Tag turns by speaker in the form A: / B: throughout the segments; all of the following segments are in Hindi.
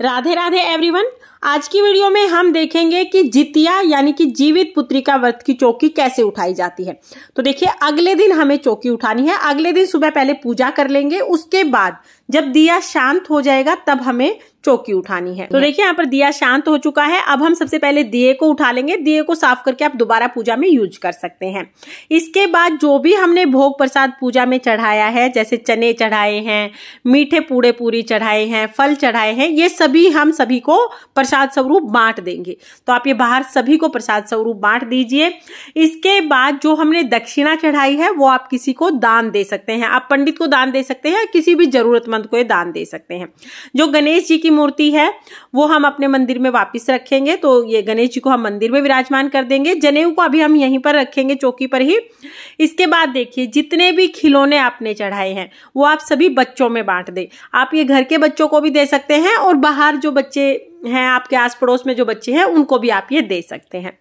A: राधे राधे एवरीवन आज की वीडियो में हम देखेंगे कि जितिया यानी कि जीवित पुत्री का व्रत की चौकी कैसे उठाई जाती है तो देखिए अगले दिन हमें चौकी उठानी है अगले दिन सुबह पहले पूजा कर लेंगे उसके बाद जब दिया शांत हो जाएगा तब हमें चौकी उठानी है तो देखिए यहाँ पर दिया शांत हो चुका है अब हम सबसे पहले दिए को उठा लेंगे दिए को साफ करके आप दोबारा पूजा में यूज कर सकते हैं इसके बाद जो भी हमने भोग प्रसाद पूजा में चढ़ाया है जैसे चने चढ़ाए हैं मीठे पूड़े पूरी चढ़ाए हैं फल चढ़ाए हैं ये सभी हम सभी को प्रसाद स्वरूप बांट देंगे तो आप ये बाहर सभी को प्रसाद स्वरूप बांट दीजिए इसके बाद जो हमने दक्षिणा चढ़ाई है वो आप किसी को दान दे सकते हैं आप पंडित को दान दे सकते हैं किसी भी जरूरतमंद जरूरतमंद को ये दान दे सकते हैं जो गणेश जी की मूर्ति है वो हम अपने मंदिर में वापस रखेंगे तो ये गणेश जी को हम मंदिर में विराजमान कर देंगे जनेऊ को अभी हम यहीं पर रखेंगे चौकी पर ही इसके बाद देखिए जितने भी खिलौने आपने चढ़ाए हैं वो आप सभी बच्चों में बांट दें आप ये घर के बच्चों को भी दे सकते हैं और बाहर जो बच्चे हैं आपके आस पड़ोस में जो बच्चे हैं उनको भी आप ये दे सकते हैं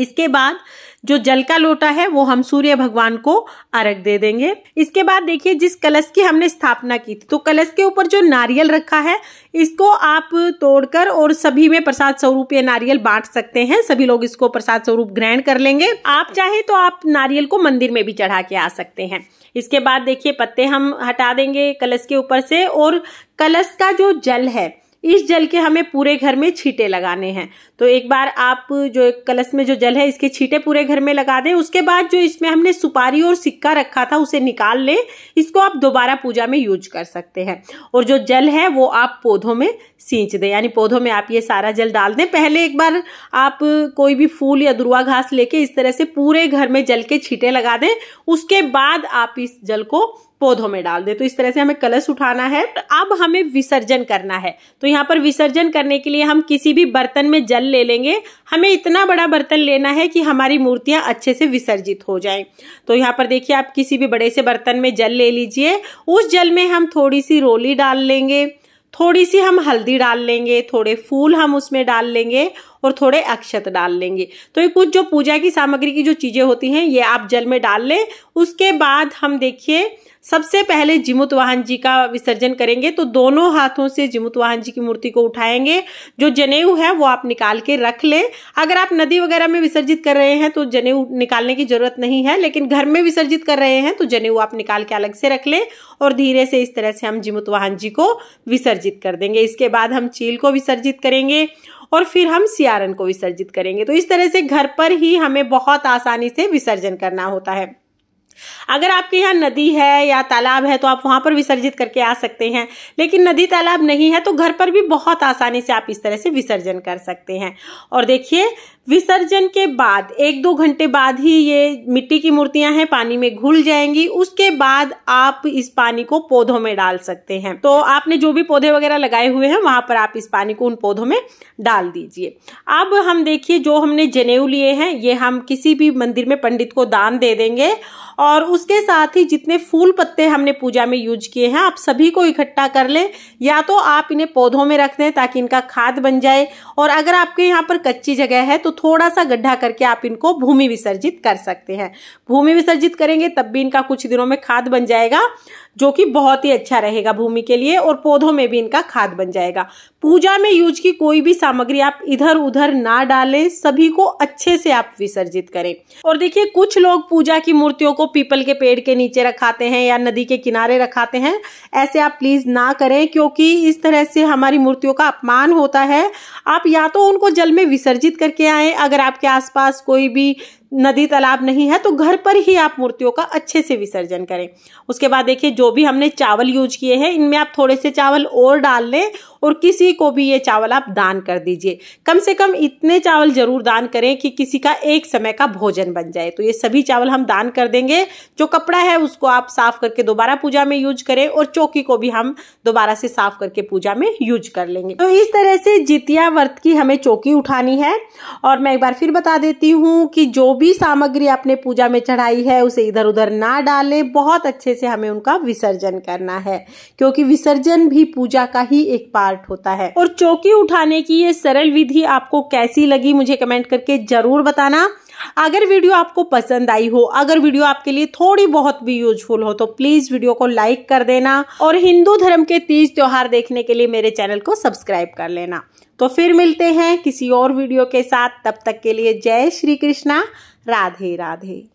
A: इसके बाद जो जल का लोटा है वो हम सूर्य भगवान को अर्घ दे देंगे इसके बाद देखिए जिस कलश की हमने स्थापना की थी तो कलश के ऊपर जो नारियल रखा है इसको आप तोड़कर और सभी में प्रसाद स्वरूप ये नारियल बांट सकते हैं सभी लोग इसको प्रसाद स्वरूप ग्रहण कर लेंगे आप चाहे तो आप नारियल को मंदिर में भी चढ़ा के आ सकते हैं इसके बाद देखिए पत्ते हम हटा देंगे कलश के ऊपर से और कलश का जो जल है इस जल के हमें पूरे घर में छीटे लगाने हैं तो एक बार आप जो कलश में जो जल है इसके छीटे पूरे घर में लगा दें उसके बाद जो इसमें हमने सुपारी और सिक्का रखा था उसे निकाल लें इसको आप दोबारा पूजा में यूज कर सकते हैं और जो जल है वो आप पौधों में सींच दें यानी पौधों में आप ये सारा जल डाल दें पहले एक बार आप कोई भी फूल या दुर्वा घास लेके इस तरह से पूरे घर में जल के छीटे लगा दें उसके बाद आप इस जल को पौधों में डाल दे तो इस तरह से हमें कलश उठाना है तो अब हमें विसर्जन करना है तो यहाँ पर विसर्जन करने के लिए हम किसी भी बर्तन में जल ले लेंगे हमें इतना बड़ा बर्तन लेना है कि हमारी मूर्तियां अच्छे से विसर्जित हो जाएं तो यहाँ पर देखिए आप किसी भी बड़े से बर्तन में जल ले लीजिए उस जल में हम थोड़ी सी रोली डाल लेंगे थोड़ी सी हम हल्दी डाल लेंगे थोड़े फूल हम उसमें डाल लेंगे और थोड़े अक्षत डाल लेंगे तो ये कुछ जो पूजा की सामग्री की जो चीज़ें होती हैं ये आप जल में डाल लें उसके बाद हम देखिए सबसे पहले जिमुत वाहन जी का विसर्जन करेंगे तो दोनों हाथों से जिमुत वाहन जी की मूर्ति को उठाएंगे जो जनेऊ है वो आप निकाल के रख लें अगर आप नदी वगैरह में विसर्जित कर रहे हैं तो जनेऊ निकालने की जरूरत नहीं है लेकिन घर में विसर्जित कर रहे हैं तो जनेऊ आप निकाल के अलग से रख लें और धीरे से इस तरह से हम जिमुत वाहन जी को विसर्जित कर देंगे इसके बाद हम चील को विसर्जित करेंगे और फिर हम सियारन को विसर्जित करेंगे तो इस तरह से घर पर ही हमें बहुत आसानी से विसर्जन करना होता है अगर आपके यहाँ नदी है या तालाब है तो आप वहां पर विसर्जित करके आ सकते हैं लेकिन नदी तालाब नहीं है तो घर पर भी बहुत आसानी से आप इस तरह से विसर्जन कर सकते हैं और देखिए विसर्जन के बाद एक दो घंटे बाद ही ये मिट्टी की मूर्तियां हैं पानी में घुल जाएंगी उसके बाद आप इस पानी को पौधों में डाल सकते हैं तो आपने जो भी पौधे वगैरह लगाए हुए हैं वहां पर आप इस पानी को उन पौधों में डाल दीजिए अब हम देखिए जो हमने जनेऊ लिए हैं ये हम किसी भी मंदिर में पंडित को दान दे देंगे और उसके साथ ही जितने फूल पत्ते हमने पूजा में यूज किए हैं आप सभी को इकट्ठा कर लें या तो आप इन्हें पौधों में रख दें ताकि इनका खाद बन जाए और अगर आपके यहाँ पर कच्ची जगह है तो थोड़ा सा गड्ढा करके आप इनको भूमि विसर्जित कर सकते हैं भूमि विसर्जित करेंगे तब भी इनका कुछ दिनों में खाद बन जाएगा जो कि बहुत ही अच्छा रहेगा भूमि के लिए और पौधों में भी इनका खाद बन जाएगा पूजा में यूज की कोई भी सामग्री आप इधर उधर ना डालें सभी को अच्छे से आप विसर्जित करें और देखिए कुछ लोग पूजा की मूर्तियों को पीपल के पेड़ के नीचे रखाते हैं या नदी के किनारे रखाते हैं ऐसे आप प्लीज ना करें क्योंकि इस तरह से हमारी मूर्तियों का अपमान होता है आप या तो उनको जल में विसर्जित करके आए अगर आपके आसपास कोई भी नदी तालाब नहीं है तो घर पर ही आप मूर्तियों का अच्छे से विसर्जन करें उसके बाद देखिए जो भी हमने चावल यूज किए हैं इनमें आप थोड़े से चावल और डाल लें और किसी को भी ये चावल आप दान कर दीजिए कम से कम इतने चावल जरूर दान करें कि किसी का एक समय का भोजन बन जाए तो ये सभी चावल हम दान कर देंगे जो कपड़ा है उसको आप साफ करके दोबारा पूजा में यूज करें और चौकी को भी हम दोबारा से साफ करके पूजा में यूज कर लेंगे तो इस तरह से जितिया व्रत की हमें चौकी उठानी है और मैं एक बार फिर बता देती हूँ कि जो भी सामग्री आपने पूजा में चढ़ाई है उसे इधर उधर ना डालें बहुत अच्छे से हमें उनका विसर्जन करना है क्योंकि विसर्जन भी पूजा का ही एक पार्ट होता है और चौकी उठाने की ये सरल विधि आपको कैसी लगी मुझे कमेंट करके जरूर बताना अगर वीडियो आपको पसंद आई हो अगर वीडियो आपके लिए थोड़ी बहुत भी यूजफुल हो तो प्लीज वीडियो को लाइक कर देना और हिंदू धर्म के तीज त्योहार देखने के लिए मेरे चैनल को सब्सक्राइब कर लेना तो फिर मिलते हैं किसी और वीडियो के साथ तब तक के लिए जय श्री कृष्णा राधे राधे